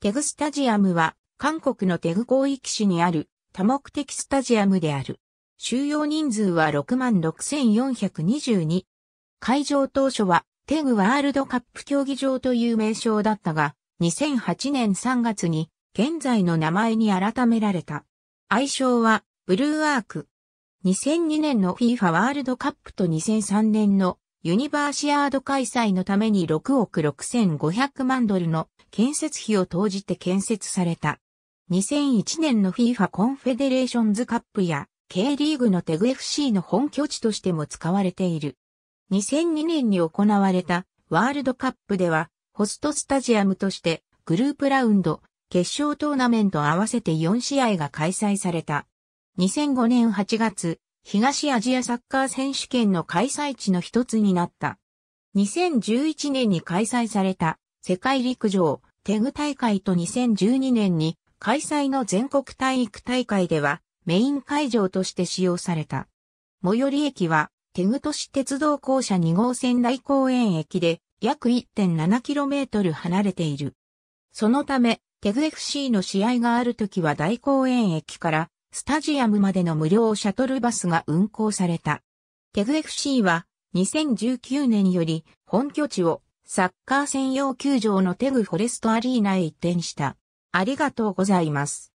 テグスタジアムは、韓国のテグ広域市にある多目的スタジアムである。収容人数は66,422。会場当初は、テグワールドカップ競技場という名称だったが、2008年3月に、現在の名前に改められた。愛称は、ブルーアーク。2002年の FIFA ワールドカップと2003年のユニバーシアード開催のために6億6500万ドルの建設費を投じて建設された。2001年の FIFA コンフェデレーションズカップや K リーグのテグ FC の本拠地としても使われている。2002年に行われたワールドカップではホストスタジアムとしてグループラウンド、決勝トーナメント合わせて4試合が開催された。2005年8月、東アジアサッカー選手権の開催地の一つになった。2011年に開催された世界陸上テグ大会と2012年に開催の全国体育大会ではメイン会場として使用された。最寄り駅はテグ都市鉄道公社2号線大公園駅で約 1.7km 離れている。そのため、テグ FC の試合があるときは大公園駅からスタジアムまでの無料シャトルバスが運行された。テグ FC は2019年より本拠地をサッカー専用球場のテグフォレストアリーナへ移転した。ありがとうございます。